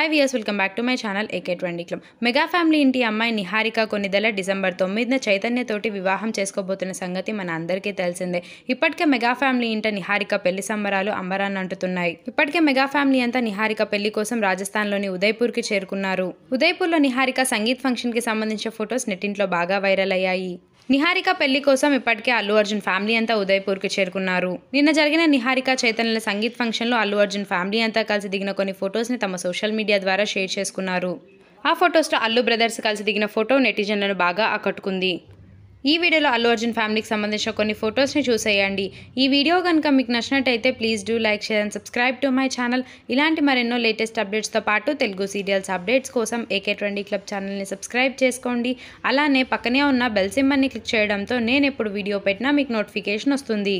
hi viewers welcome back to my channel AK twenty club mega family ఇంటి అమ్మాయి Niharika కొన్నిదెల December తొమ్మిదిన చైతన్యతోటి వివాహం చేసుకోబోతున్న సంగతి మన అందరికీ తెలిసిందే ఇప్పటికే మెగా ఫ్యామిలీ ఇంట నిహారిక పెళ్లి సంబరాలు అంబరాన్ని అంటుతున్నాయి ఇప్పటికే మెగా ఫ్యామిలీ అంతా నిహారిక పెళ్లి కోసం రాజస్థాన్లోని కి చేరుకున్నారు లో నిహారిక సంగీత్ ఫంక్షన్కి సంబంధించిన ఫొటోస్ నెట్టింట్లో బాగా వైరల్ అయ్యాయి నిహారిక పెళ్లి కోసం ఇప్పటికే అల్లు అర్జున్ ఫ్యామిలీ అంతా ఉదయపూర్కి చేరుకున్నారు నిన్న జరిగిన నిహారిక చైతన్యల సంగీత్ ఫంక్షన్లో అల్లు అర్జున్ ఫ్యామిలీ అంతా కలిసి దిగిన కొన్ని ఫొటోస్ని తమ సోషల్ మీడియా ద్వారా షేర్ చేసుకున్నారు ఆ ఫొటోస్లో అల్లు బ్రదర్స్ కలిసి దిగిన ఫోటో నెటిజన్లను బాగా ఆకట్టుకుంది ఈ వీడియోలో అల్లు అర్జున్ ఫ్యామిలీకి సంబంధించిన కొన్ని ఫొటోస్ని చూసేయండి ఈ వీడియో కనుక మీకు నచ్చినట్టయితే please do like share and subscribe to my channel ఇలాంటి మరెన్నో లేటెస్ట్ అప్డేట్స్తో పాటు తెలుగు సీరియల్స్ అప్డేట్స్ కోసం ఏకే ట్వంటీ క్లబ్ ఛానల్ని సబ్స్క్రైబ్ చేసుకోండి అలానే పక్కనే ఉన్న బెల్ క్లిక్ చేయడంతో నేను ఎప్పుడు వీడియో పెట్టినా మీకు నోటిఫికేషన్ వస్తుంది